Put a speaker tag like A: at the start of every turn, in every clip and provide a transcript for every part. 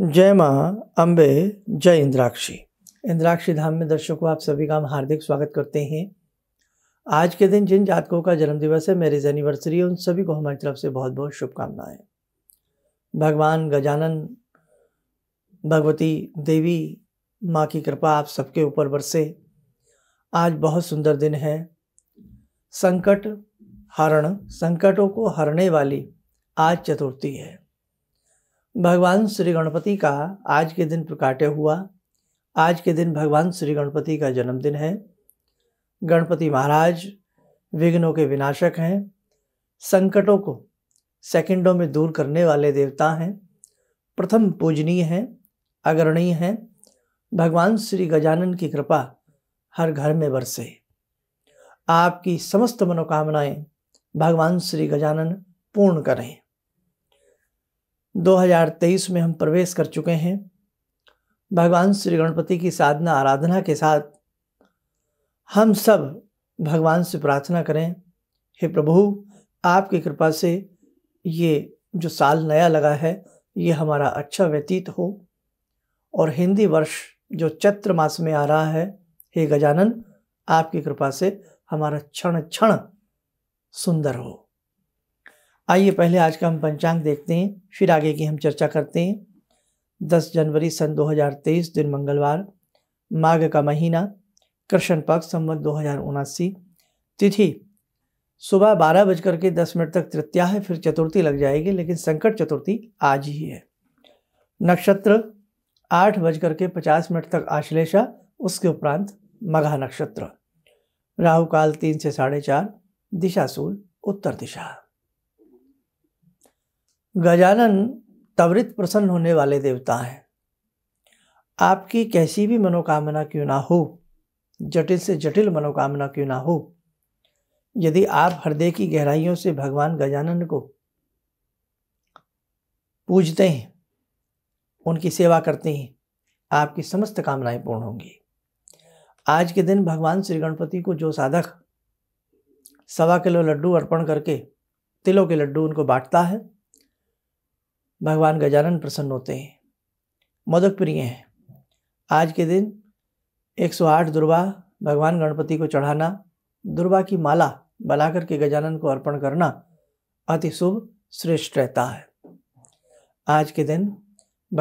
A: जय माँ अम्बे जय इंद्राक्षी इंद्राक्षी धाम में दर्शकों आप सभी का हम हार्दिक स्वागत करते हैं आज के दिन जिन जातकों का जन्मदिवस है मैरिज एनिवर्सरी है उन सभी को हमारी तरफ से बहुत बहुत शुभकामनाएं भगवान गजानन भगवती देवी माँ की कृपा आप सबके ऊपर बरसे आज बहुत सुंदर दिन है संकट हरण संकटों को हरने वाली आज चतुर्थी है भगवान श्री गणपति का आज के दिन प्रकाट्य हुआ आज के दिन भगवान श्री गणपति का जन्मदिन है गणपति महाराज विघ्नों के विनाशक हैं संकटों को सेकंडों में दूर करने वाले देवता हैं प्रथम पूजनीय हैं अग्रणीय हैं भगवान श्री गजानन की कृपा हर घर में बरसे आपकी समस्त मनोकामनाएं भगवान श्री गजानन पूर्ण करें 2023 में हम प्रवेश कर चुके हैं भगवान श्री गणपति की साधना आराधना के साथ हम सब भगवान से प्रार्थना करें हे प्रभु आपकी कृपा से ये जो साल नया लगा है ये हमारा अच्छा व्यतीत हो और हिंदी वर्ष जो चैत्र मास में आ रहा है हे गजानन आपकी कृपा से हमारा क्षण क्षण सुंदर हो आइए पहले आज का हम पंचांग देखते हैं फिर आगे की हम चर्चा करते हैं 10 जनवरी सन 2023 दिन मंगलवार माघ का महीना कृष्ण पक्ष संवत दो तिथि सुबह बारह बजकर के दस मिनट तक तृतीया है फिर चतुर्थी लग जाएगी लेकिन संकट चतुर्थी आज ही है नक्षत्र आठ बजकर के पचास मिनट तक आश्लेषा उसके उपरांत मघा नक्षत्र राहु काल तीन से साढ़े चार दिशा सूल उत्तर दिशा गजानन त्वरित प्रसन्न होने वाले देवता हैं आपकी कैसी भी मनोकामना क्यों ना हो जटिल से जटिल मनोकामना क्यों ना हो यदि आप हृदय की गहराइयों से भगवान गजानन को पूजते हैं उनकी सेवा करते हैं आपकी समस्त कामनाएं पूर्ण होंगी आज के दिन भगवान श्री गणपति को जो साधक सवा किलो लड्डू अर्पण करके तिलों के लड्डू उनको बांटता है भगवान गजानन प्रसन्न होते हैं मदक प्रिय हैं आज के दिन 108 दुर्वा भगवान गणपति को चढ़ाना दुर्वा की माला बनाकर के गजानन को अर्पण करना अति शुभ श्रेष्ठ रहता है आज के दिन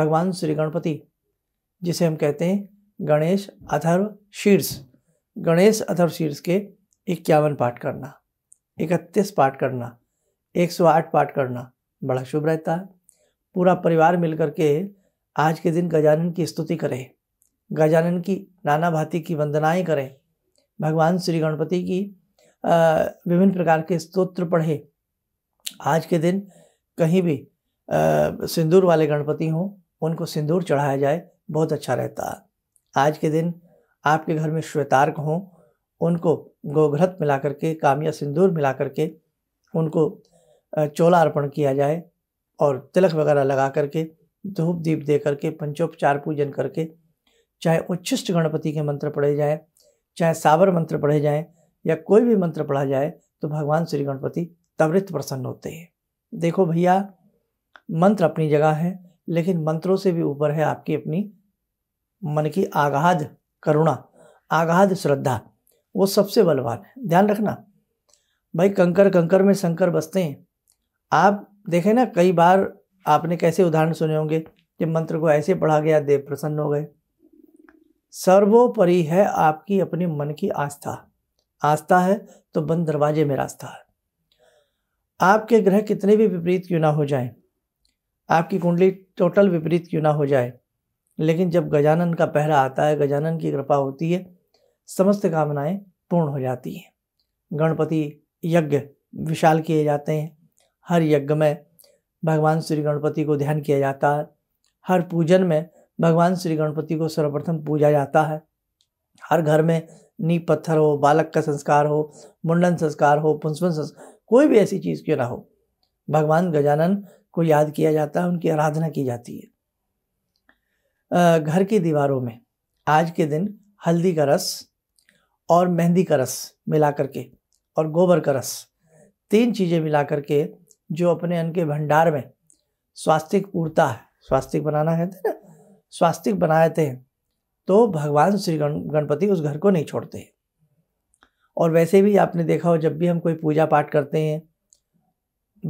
A: भगवान श्री गणपति जिसे हम कहते हैं गणेश अथर्व शीर्ष गणेश अथर्व शीर्ष के इक्यावन पाठ करना इकतीस पाठ करना 108 पाठ करना बड़ा शुभ रहता है पूरा परिवार मिलकर के आज के दिन गजानन की स्तुति करें गजानन की नाना भांति की वंदनाएं करें भगवान श्री गणपति की विभिन्न प्रकार के स्तोत्र पढ़े आज के दिन कहीं भी सिंदूर वाले गणपति हों उनको सिंदूर चढ़ाया जाए बहुत अच्छा रहता है आज के दिन आपके घर में श्वेतार्क हों उनको गोघ्रत मिला करके कामिया सिंदूर मिला करके उनको चोला अर्पण किया जाए और तिलक वगैरह लगा करके धूप दीप दे करके पंचोपचार पूजन करके चाहे उच्छिष्ट गणपति के मंत्र पढ़े जाएं चाहे सावर मंत्र पढ़े जाएं या कोई भी मंत्र पढ़ा जाए तो भगवान श्री गणपति त्वरित प्रसन्न होते हैं देखो भैया मंत्र अपनी जगह है लेकिन मंत्रों से भी ऊपर है आपकी अपनी मन की आगाध करुणा आगाध श्रद्धा वो सबसे बलवान है ध्यान रखना भाई कंकर कंकर में शंकर बसते हैं आप देखें ना कई बार आपने कैसे उदाहरण सुने होंगे कि मंत्र को ऐसे पढ़ा गया देव प्रसन्न हो गए सर्वोपरि है आपकी अपने मन की आस्था आस्था है तो बंद दरवाजे में रास्ता है आपके ग्रह कितने भी विपरीत क्यों ना हो जाए आपकी कुंडली टोटल विपरीत क्यों ना हो जाए लेकिन जब गजानन का पहरा आता है गजानन की कृपा होती है समस्त कामनाएं पूर्ण हो जाती हैं गणपति यज्ञ विशाल किए जाते हैं हर यज्ञ में भगवान श्री गणपति को ध्यान किया जाता है हर पूजन में भगवान श्री गणपति को सर्वप्रथम पूजा जाता है हर घर में नींव पत्थर हो बालक का संस्कार हो मुंडन संस्कार हो पुंसवन संस्कार कोई भी ऐसी चीज़ क्यों ना हो भगवान गजानन को याद किया जाता है उनकी आराधना की जाती है घर की दीवारों में आज के दिन हल्दी का रस और मेहंदी का रस मिला करके और गोबर का रस तीन चीज़ें मिला करके जो अपने अन्न के भंडार में स्वास्तिक पूर्ता है स्वास्तिक बनाना है ना स्वास्तिक बनाते हैं तो भगवान श्री गण गणपति उस घर को नहीं छोड़ते और वैसे भी आपने देखा हो जब भी हम कोई पूजा पाठ करते हैं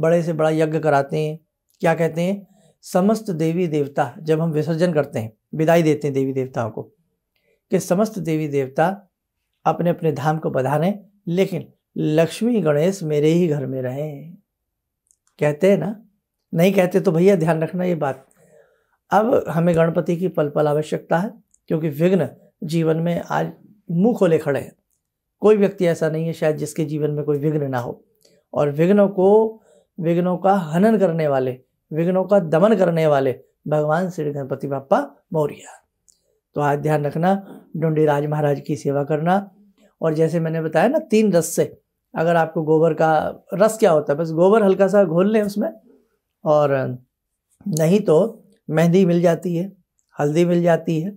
A: बड़े से बड़ा यज्ञ कराते हैं क्या कहते हैं समस्त देवी देवता जब हम विसर्जन करते हैं विदाई देते हैं देवी देवताओं को कि समस्त देवी देवता अपने अपने धाम को बधाने लेकिन लक्ष्मी गणेश मेरे ही घर में रहें कहते हैं ना नहीं कहते तो भैया ध्यान रखना ये बात अब हमें गणपति की पल पल आवश्यकता है क्योंकि विघ्न जीवन में आज मुँह खोले खड़े हैं कोई व्यक्ति ऐसा नहीं है शायद जिसके जीवन में कोई विघ्न ना हो और विघ्नों को विघ्नों का हनन करने वाले विघ्नों का दमन करने वाले भगवान श्री गणपति बापा मौर्य तो आज ध्यान रखना डोंडी राज महाराज की सेवा करना और जैसे मैंने बताया ना तीन रस से अगर आपको गोबर का रस क्या होता है बस गोबर हल्का सा घोल लें उसमें और नहीं तो मेहंदी मिल जाती है हल्दी मिल जाती है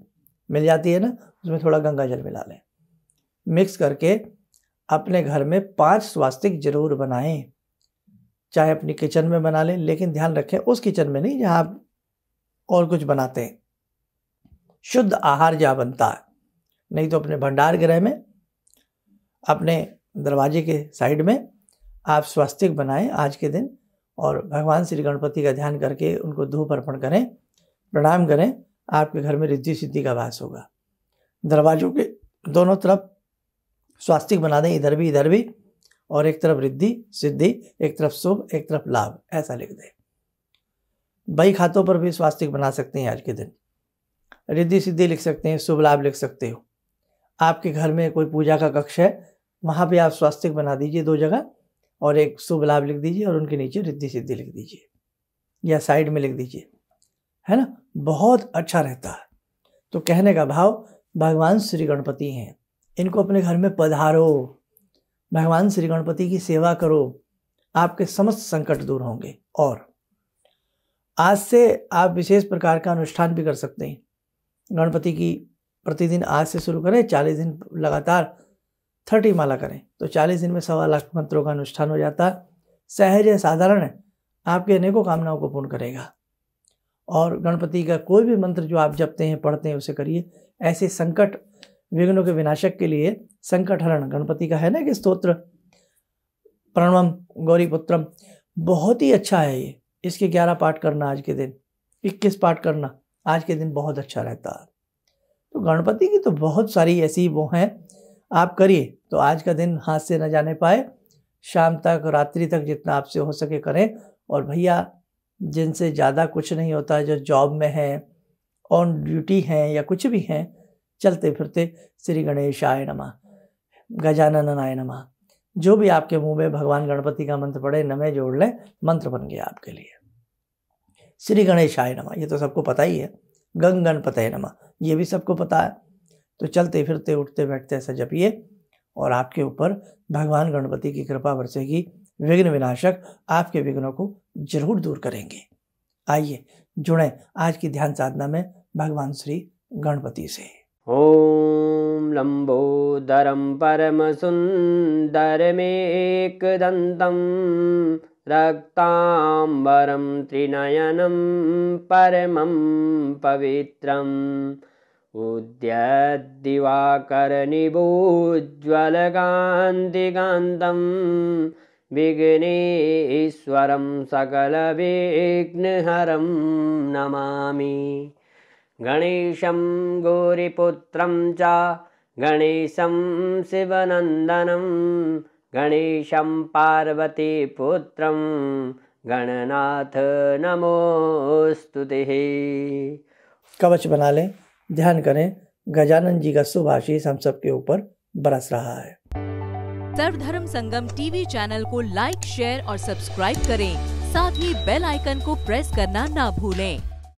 A: मिल जाती है ना उसमें थोड़ा गंगा जल मिला लें मिक्स करके अपने घर में पांच स्वास्तिक जरूर बनाएं चाहे अपनी किचन में बना लें लेकिन ध्यान रखें उस किचन में नहीं जहाँ आप और कुछ बनाते हैं शुद्ध आहार जहाँ बनता है नहीं तो अपने भंडार गृह में अपने दरवाजे के साइड में आप स्वास्तिक बनाएं आज के दिन और भगवान श्री गणपति का ध्यान करके उनको धूप अर्पण करें प्रणाम करें आपके घर में रिद्धि सिद्धि का वास होगा दरवाजों के दोनों तरफ स्वास्तिक बना दें इधर भी इधर भी और एक तरफ रिद्धि सिद्धि एक तरफ शुभ एक तरफ लाभ ऐसा लिख दें बही खातों पर भी स्वास्तिक बना सकते हैं आज के दिन रिद्धि सिद्धि लिख सकते हैं शुभ लाभ लिख सकते हो आपके घर में कोई पूजा का कक्ष है वहाँ पे आप स्वास्थ्य बना दीजिए दो जगह और एक शुभ लाभ लिख दीजिए और उनके नीचे रिद्धि सिद्धि लिख दीजिए या साइड में लिख दीजिए है ना बहुत अच्छा रहता है तो कहने का भाव भगवान श्री गणपति हैं इनको अपने घर में पधारो भगवान श्री गणपति की सेवा करो आपके समस्त संकट दूर होंगे और आज से आप विशेष प्रकार का अनुष्ठान भी कर सकते हैं गणपति की प्रतिदिन आज से शुरू करें चालीस दिन लगातार थर्टी माला करें तो चालीस दिन में सवा लाख मंत्रों का अनुष्ठान हो जाता है सहज है साधारण है आपके अनेकों कामनाओं को पूर्ण करेगा और गणपति का कोई भी मंत्र जो आप जपते हैं पढ़ते हैं उसे करिए ऐसे संकट विघ्नों के विनाशक के लिए संकट हरण गणपति का है ना कि स्तोत्र प्रणवम गौरीपुत्रम बहुत ही अच्छा है ये इसके ग्यारह पाठ करना आज के दिन इक्कीस पाठ करना आज के दिन बहुत अच्छा रहता है तो गणपति की तो बहुत सारी ऐसी वो हैं आप करिए तो आज का दिन हाथ से न जाने पाए शाम तक रात्रि तक जितना आपसे हो सके करें और भैया जिनसे ज़्यादा कुछ नहीं होता जो जॉब में हैं ऑन ड्यूटी हैं या कुछ भी हैं चलते फिरते श्री गणेश आय नमा गजानन आय नमा जो भी आपके मुंह में भगवान गणपति का मंत्र पड़े नमे जोड़ लें मंत्र बन गया आपके लिए श्री गणेश आय नमा ये तो सबको पता ही है गंग गणपत नमा ये भी सबको पता है तो चलते फिरते उठते बैठते ऐसा जपिए और आपके ऊपर भगवान गणपति की कृपा बरसेगी विघ्न विनाशक आपके विघ्नों को जरूर दूर करेंगे आइए जुड़ें आज की ध्यान साधना में भगवान श्री गणपति से ओम परम सुंदर में दंतम रक्ताम्बरम त्रिनयनम परमं पवित्रम् उद्यद्दिवाकरनिभोज्ज्वलकान्तिकान्तं विघ्नेश्वरं सकलविघ्नहरं नमामि गणेशं गौरिपुत्रं च गणेशं शिवनन्दनं गणेशं पार्वतीपुत्रं गणनाथ नमोस्तुतिः कवच बना लें ध्यान करें गजानन जी का शुभ आशीष हम सबके ऊपर बरस रहा है सर्वधर्म संगम टीवी चैनल को लाइक शेयर और सब्सक्राइब करें साथ ही बेल आइकन को प्रेस करना ना भूलें